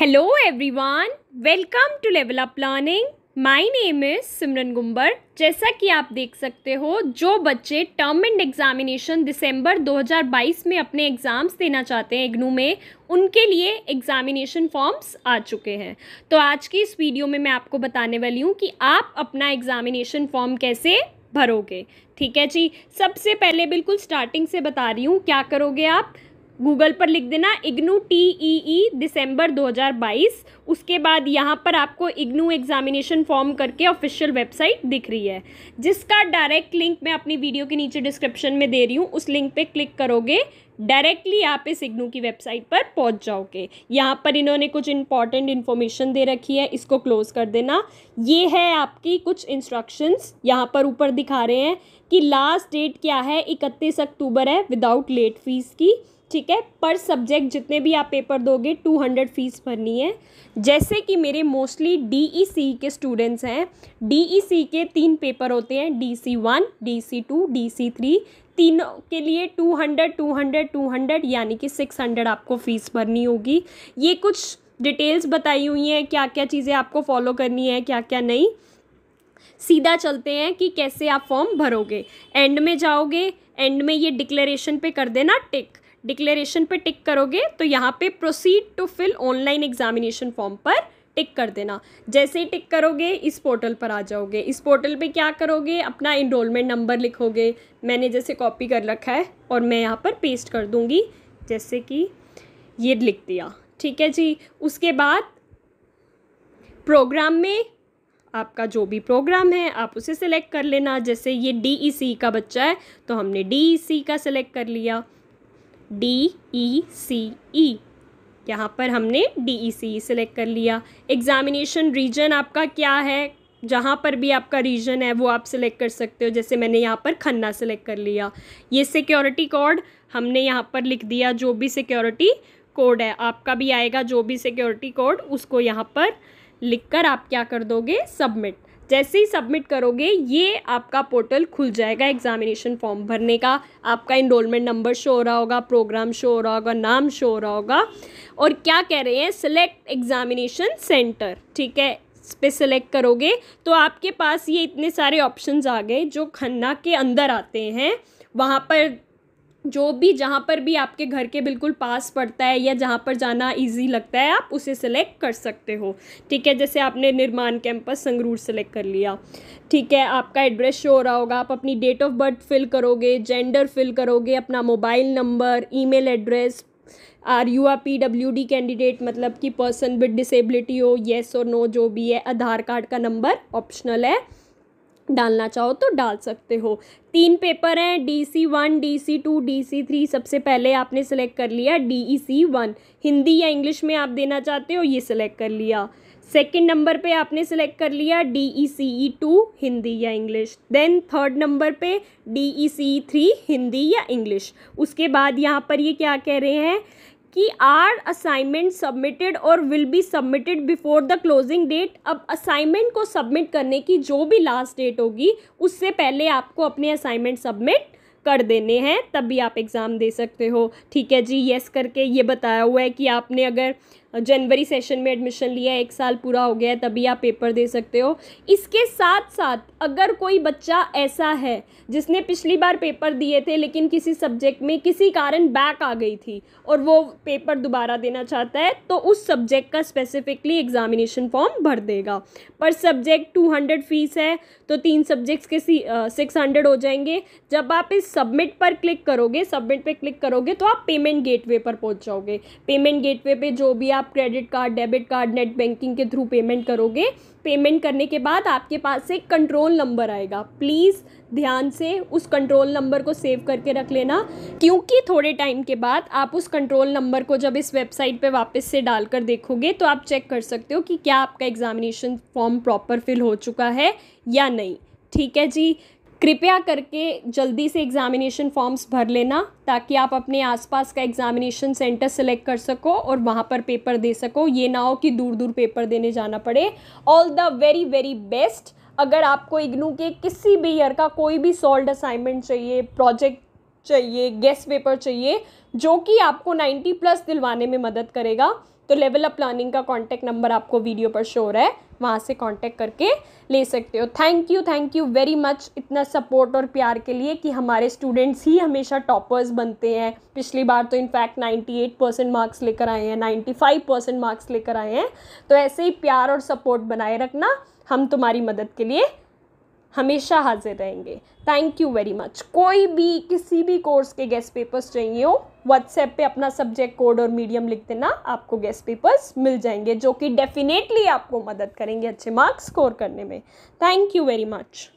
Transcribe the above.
Hello everyone welcome to level up Learning. My name is Simran Gumbar जैसा कि आप देख सकते हो जो बच्चे टर्म एंड एग्ज़ामिनेशन दिसंबर 2022 में अपने एग्ज़ाम्स देना चाहते हैं इग्नू में उनके लिए एग्ज़ामिनेशन फॉर्म्स आ चुके हैं तो आज की इस वीडियो में मैं आपको बताने वाली हूँ कि आप अपना एग्ज़ामिनेशन फॉर्म कैसे भरोगे ठीक है जी सबसे पहले बिल्कुल स्टार्टिंग से बता रही हूँ क्या करोगे आप गूगल पर लिख देना इग्नू टी ई ई दिसंबर 2022 उसके बाद यहाँ पर आपको इग्नू एग्जामिनेशन फॉर्म करके ऑफिशियल वेबसाइट दिख रही है जिसका डायरेक्ट लिंक मैं अपनी वीडियो के नीचे डिस्क्रिप्शन में दे रही हूँ उस लिंक पे क्लिक करोगे डायरेक्टली आप इस इग्नू की वेबसाइट पर पहुँच जाओगे यहाँ पर इन्होंने कुछ इंपॉर्टेंट इन्फॉर्मेशन दे रखी है इसको क्लोज़ कर देना ये है आपकी कुछ इंस्ट्रक्शंस यहाँ पर ऊपर दिखा रहे हैं कि लास्ट डेट क्या है इकतीस अक्टूबर है विदाउट लेट फीस की ठीक है पर सब्जेक्ट जितने भी आप पेपर दोगे टू हंड्रेड फ़ीस भरनी है जैसे कि मेरे मोस्टली डी ई सी के स्टूडेंट्स हैं डी ई सी के तीन पेपर होते हैं D C one D C two D C three तीनों के लिए two hundred two hundred two hundred यानी कि सिक्स हंड्रेड आपको फ़ीस भरनी होगी ये कुछ डिटेल्स बताई हुई हैं क्या क्या चीज़ें आपको फॉलो करनी है क्या क्या नहीं सीधा चलते हैं कि कैसे आप फॉर्म भरोगे एंड में जाओगे एंड में ये डिक्लेरेशन पे कर देना टिक डिक्लेरेशन पे टिक करोगे तो यहाँ पे proceed to fill online examination form पर टिक कर देना जैसे ही टिक करोगे इस पोर्टल पर आ जाओगे इस पोर्टल पे क्या करोगे अपना इनरोलमेंट नंबर लिखोगे मैंने जैसे कॉपी कर रखा है और मैं यहाँ पर पेस्ट कर दूँगी जैसे कि ये लिख दिया ठीक है जी उसके बाद प्रोग्राम में आपका जो भी प्रोग्राम है आप उसे सिलेक्ट कर लेना जैसे ये डी e e का बच्चा है तो हमने डी e का सेलेक्ट कर लिया डी ई सी ई यहाँ पर हमने डी ई सी ई सिलेक्ट कर लिया एग्जामिनेशन रीजन आपका क्या है जहाँ पर भी आपका रीजन है वो आप सिलेक्ट कर सकते हो जैसे मैंने यहाँ पर खन्ना सिलेक्ट कर लिया ये सिक्योरिटी कोड हमने यहाँ पर लिख दिया जो भी सिक्योरिटी कोड है आपका भी आएगा जो भी सिक्योरिटी कोड उसको यहाँ पर लिख कर आप क्या कर दोगे सबमिट जैसे ही सबमिट करोगे ये आपका पोर्टल खुल जाएगा एग्जामिनेशन फॉर्म भरने का आपका इनरोलमेंट नंबर शो हो रहा होगा प्रोग्राम शो हो रहा होगा नाम शो हो रहा होगा और क्या कह रहे हैं सिलेक्ट एग्जामिनेशन सेंटर ठीक है इस पर सिलेक्ट करोगे तो आपके पास ये इतने सारे ऑप्शंस आ गए जो खन्ना के अंदर आते हैं वहाँ पर जो भी जहाँ पर भी आपके घर के बिल्कुल पास पड़ता है या जहाँ पर जाना इजी लगता है आप उसे सिलेक्ट कर सकते हो ठीक है जैसे आपने निर्माण कैंपस संगरूर सेलेक्ट कर लिया ठीक है आपका एड्रेस शो हो रहा होगा आप अपनी डेट ऑफ बर्थ फिल करोगे जेंडर फिल करोगे अपना mobile number e address are you R P W D candidate मतलब कि पर्सन विद डिसेबिलिटी हो येस और नो जो भी है आधार कार्ड का नंबर ऑप्शनल है डालना चाहो तो डाल सकते हो तीन पेपर हैं D C one D C two D C three सबसे पहले आपने सेलेक्ट कर लिया D E C one Hindi या इंग्लिश में आप देना चाहते हो ये सिलेक्ट कर लिया सेकेंड नंबर पे आपने सेलेक्ट कर लिया D E C E two Hindi या इंग्लिश देन थर्ड नंबर पे D E C E three Hindi या इंग्लिश उसके बाद यहाँ पर ये क्या कह रहे हैं कि are assignment submitted or will be submitted before the closing date अब असाइनमेंट को सबमिट करने की जो भी लास्ट डेट होगी उससे पहले आपको अपने असाइनमेंट सबमिट कर देने हैं तब भी आप एग्ज़ाम दे सकते हो ठीक है जी येस करके ये बताया हुआ है कि आपने अगर जनवरी सेशन में एडमिशन लिया है एक साल पूरा हो गया है तभी आप पेपर दे सकते हो इसके साथ साथ अगर कोई बच्चा ऐसा है जिसने पिछली बार पेपर दिए थे लेकिन किसी सब्जेक्ट में किसी कारण बैक आ गई थी और वो पेपर दोबारा देना चाहता है तो उस सब्जेक्ट का स्पेसिफिकली एग्जामिनेशन फॉर्म भर देगा पर सब्जेक्ट टू हंड्रेड फीस है तो तीन सब्जेक्ट्स के सिक्स हंड्रेड हो जाएंगे जब आप इस सबमिट पर क्लिक करोगे सबमिट पे क्लिक करोगे तो आप पेमेंट गेटवे पर पहुंच जाओगे पेमेंट गेटवे पे जो भी आप credit card debit card net banking के थ्रू पेमेंट करोगे पेमेंट करने के बाद आपके पास एक कंट्रोल नंबर आएगा प्लीज़ ध्यान से उस कंट्रोल नंबर को सेव करके रख लेना क्योंकि थोड़े टाइम के बाद आप उस कंट्रोल नंबर को जब इस वेबसाइट पे वापस से डालकर देखोगे तो आप चेक कर सकते हो कि क्या आपका एग्ज़ामिनेशन फॉर्म प्रॉपर फिल हो चुका है या नहीं ठीक है जी कृपया करके जल्दी से एग्ज़ामिनेशन फॉर्म्स भर लेना ताकि आप अपने आसपास का एग्ज़ामिनेशन सेंटर सेलेक्ट कर सको और वहाँ पर पेपर दे सको ये ना हो कि दूर दूर पेपर देने जाना पड़े all the very very best अगर आपको इग्नू के किसी भी ईयर का कोई भी सॉल्ड असाइनमेंट चाहिए प्रोजेक्ट चाहिए गेस्ट पेपर चाहिए जो कि आपको 90 प्लस दिलवाने में मदद करेगा तो लेवल अप लर्निंग का कॉन्टैक्ट नंबर आपको वीडियो पर शो है वहाँ से कांटेक्ट करके ले सकते हो thank you thank you very much इतना सपोर्ट और प्यार के लिए कि हमारे स्टूडेंट्स ही हमेशा टॉपर्स बनते हैं पिछली बार तो इनफैक्ट 98 परसेंट मार्क्स लेकर आए हैं 95 परसेंट मार्क्स लेकर आए हैं तो ऐसे ही प्यार और सपोर्ट बनाए रखना हम तुम्हारी मदद के लिए हमेशा हाजिर रहेंगे थैंक यू वेरी मच कोई भी किसी भी कोर्स के गेस्ट पेपर्स चाहिए हो व्हाट्सएप पे अपना सब्जेक्ट कोड और मीडियम लिख देना आपको गेस्ट पेपर्स मिल जाएंगे जो कि डेफिनेटली आपको मदद करेंगे अच्छे मार्क्स स्कोर करने में थैंक यू वेरी मच